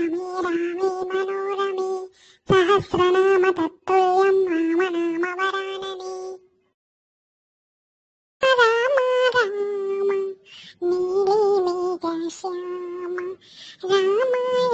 సమీరామీ సహస్రనామ తత్తుల్యం రామ నామ వరానని రామ